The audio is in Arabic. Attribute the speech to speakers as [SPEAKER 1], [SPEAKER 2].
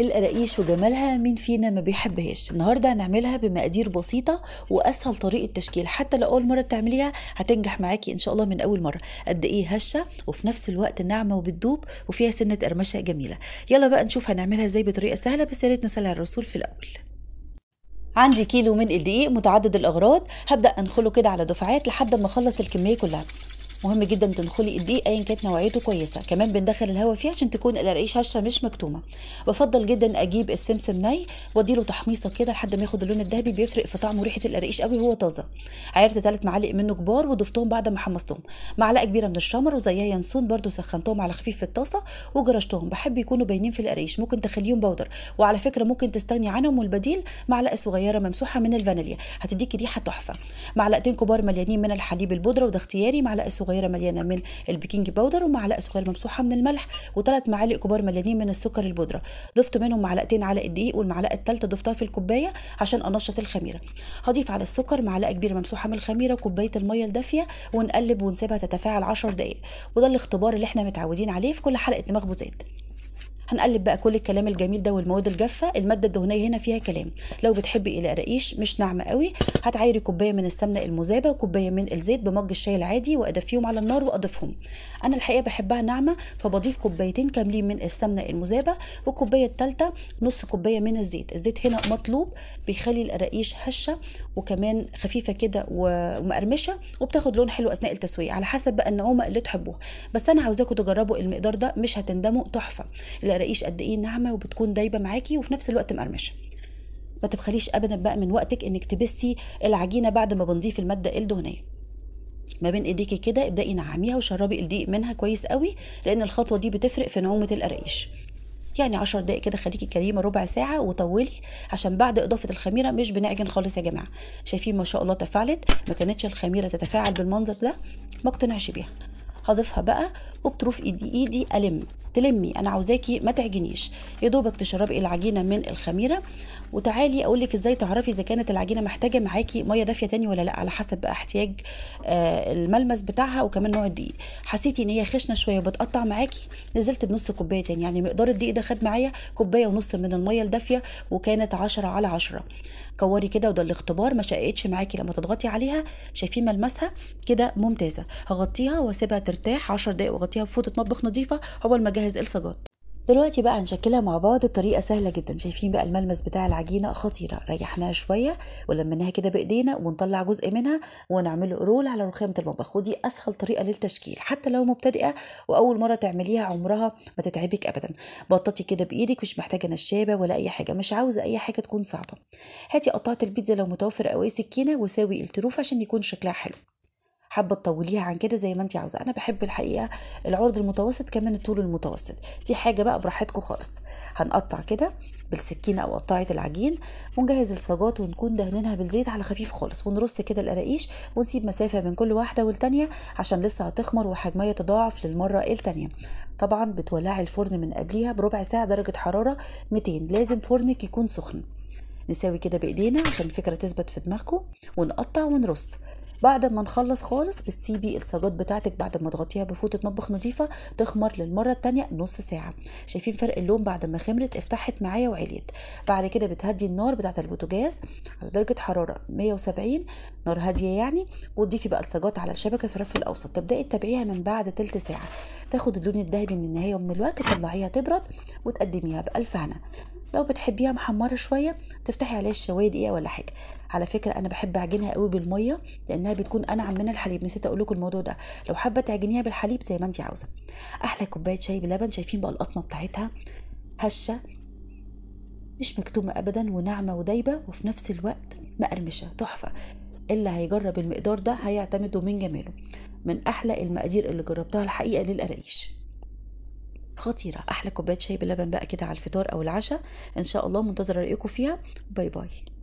[SPEAKER 1] القراقيش وجمالها مين فينا ما بيحبهاش النهارده هنعملها بمقادير بسيطه واسهل طريقه تشكيل حتى لو اول مره تعمليها هتنجح معاكي ان شاء الله من اول مره قد ايه هشه وفي نفس الوقت ناعمه وبتدوب وفيها سنه قرمشه جميله يلا بقى نشوف هنعملها ازاي بطريقه سهله بس يا ريت نسال الرسول في الاول عندي كيلو من الدقيق متعدد الاغراض هبدا انخله كده على دفعات لحد ما اخلص الكميه كلها مهم جدا تنخلي الدقيق ايا كانت نوعيته كويسه كمان بندخل الهواء فيه عشان تكون الرقيق هشه مش مكتومه بفضل جدا اجيب السمسم ني واديله تحميصه كده لحد ما ياخد اللون الذهبي بيفرق في طعمه وريحه القرقيش قوي وهو طازه عيرت ثلاث معالق منه كبار وضفتهم بعد ما حمصتهم معلقه كبيره من الشمر وزيها ينسون برده سخنتهم على خفيف في الطاسه وجرشتهم بحب يكونوا باينين في القرقيش ممكن تخليهم بودر وعلى فكره ممكن تستغني عنهم والبديل معلقه صغيره ممسوحه من الفانيليا هتديكي ريحه تحفه معلقتين كبار مليانين من الحليب البودره وده اختياري معلقه صغيره صغيره مليانه من البيكنج باودر ومعلقه صغيره ممسوحه من الملح وثلاث معالق كبار مليانين من السكر البودره ضفت منهم معلقتين على الدقيق والمعلقه الثالثه ضفتها في الكوبايه عشان انشط الخميره هضيف على السكر معلقه كبيره ممسوحه من الخميره وكوبايه الميه الدافيه ونقلب ونسيبها تتفاعل 10 دقائق وده الاختبار اللي احنا متعودين عليه في كل حلقه مخبوزات هنقلب بقى كل الكلام الجميل ده والمواد الجافه الماده الدهنيه هنا فيها كلام لو بتحبي القراقيش مش ناعمه قوي هتعايري كوبايه من السمنه المذابه وكوبايه من الزيت بمج الشاي العادي وادفيهم على النار واضيفهم انا الحقيقه بحبها ناعمه فبضيف كوبايتين كاملين من السمنه المذابه والكوبايه الثالثه نص كوبايه من الزيت الزيت هنا مطلوب بيخلي القراقيش هشه وكمان خفيفه كده ومقرمشه وبتاخد لون حلو اثناء التسويه على حسب بقى النعومه اللي تحبوها بس انا عاوزاكم تجربوا المقدار ده مش هتندموا تحفه تلاقيش قد ايه ناعمه وبتكون دايبه معاكي وفي نفس الوقت مقرمشه ما تبخليش ابدا بقى من وقتك انك تبسي العجينه بعد ما بنضيف الماده الدهنيه ما بين ايديكي كده ابدأي نعميها وشربي الدقيق منها كويس قوي لان الخطوه دي بتفرق في نعومه القراقيش يعني عشر دقايق كده خليكي كريمه ربع ساعه وطولي عشان بعد اضافه الخميره مش بنعجن خالص يا جماعه شايفين ما شاء الله تفاعلت ما كانتش الخميره تتفاعل بالمنظر ده ما اقتنعش بيها هضيفها بقى وبتروح في ايدي ايدي الم تلمي انا عاوزاكي ما تعجنيش يا دوبك تشربي العجينه من الخميره وتعالي اقول لك ازاي تعرفي اذا كانت العجينه محتاجه معاكي ميه دافيه تاني ولا لا على حسب بقى احتياج آه الملمس بتاعها وكمان نوع الدقيق حسيتي ان هي خشنه شويه وبتقطع معاكي نزلت بنص كوبايه تاني يعني مقدار الدقيق ده خد معايا كوبايه ونص من الميه الدافيه وكانت 10 على 10 كوري كده وده الاختبار ما شققتش معاكي لما تضغطي عليها شايفين ملمسها كده ممتازه هغطيها واسيبها ترتاح 10 دقايق نغطيها بفوطه مطبخ نظيفه عقبال ما اجهز الصاجات دلوقتي بقى هنشكلها مع بعض بطريقه سهله جدا شايفين بقى الملمس بتاع العجينه خطيره ريحناها شويه ولمناها كده بايدينا ونطلع جزء منها ونعمله رول على رخامه المطبخ ودي اسهل طريقه للتشكيل حتى لو مبتدئه واول مره تعمليها عمرها ما تتعبك ابدا بططي كده بايدك مش محتاجه نشابه ولا اي حاجه مش عاوزه اي حاجه تكون صعبه هاتي قطعه البيتزا لو متوفر قوي سكينه وساوي التروف عشان يكون شكلها حلو حابه تطوليها عن كده زي ما انت عاوزه انا بحب الحقيقه العرض المتوسط كمان الطول المتوسط دي حاجه بقى براحتكم خالص هنقطع كده بالسكينه او قطعه العجين ونجهز الصاجات ونكون دهنينها بالزيت على خفيف خالص ونرص كده القراقيش ونسيب مسافه بين كل واحده والتانيه عشان لسه هتخمر وحجمها يتضاعف للمره التانيه طبعا بتولعي الفرن من قبليها بربع ساعه درجه حراره 200 لازم فرنك يكون سخن نساوي كده بايدينا عشان الفكره تثبت في دماغكم ونقطع ونرص بعد ما نخلص خالص بتسيبي الصاجات بتاعتك بعد ما تغطيها بفوطه مطبخ نظيفه تخمر للمره الثانيه نص ساعه شايفين فرق اللون بعد ما خمرت افتحت معايا وعليت بعد كده بتهدي النار بتاعه البوتاجاز على درجه حراره 170 نار هاديه يعني وتضيفي بقى الصاجات على الشبكه في الرف الاوسط تبداي تتابعيها من بعد تلت ساعه تاخد اللون الذهبي من النهايه ومن الوقت تطلعيها تبرد وتقدميها بالف هنا لو بتحبيها محمرة شوية تفتحي عليها الشوايه دقيقة ولا حاجة على فكرة أنا بحب أعجنها قوي بالمية لأنها بتكون أنعم من الحليب نسيت أقول لكم الموضوع ده لو حابة تعجنيها بالحليب زي ما أنت عاوزة أحلى كوباية شاي بلبن شايفين بقى القطمة بتاعتها هشة مش مكتومة أبدا وناعمة ودايبة وفي نفس الوقت مقرمشة تحفة اللي هيجرب المقدار ده هيعتمده من جماله من أحلى المقادير اللي جربتها الحقيقة للقراقيش خطيره احلى كوبايه شاي بلبن بقى كده على الفطار او العشاء ان شاء الله منتظره رايكم فيها باي باي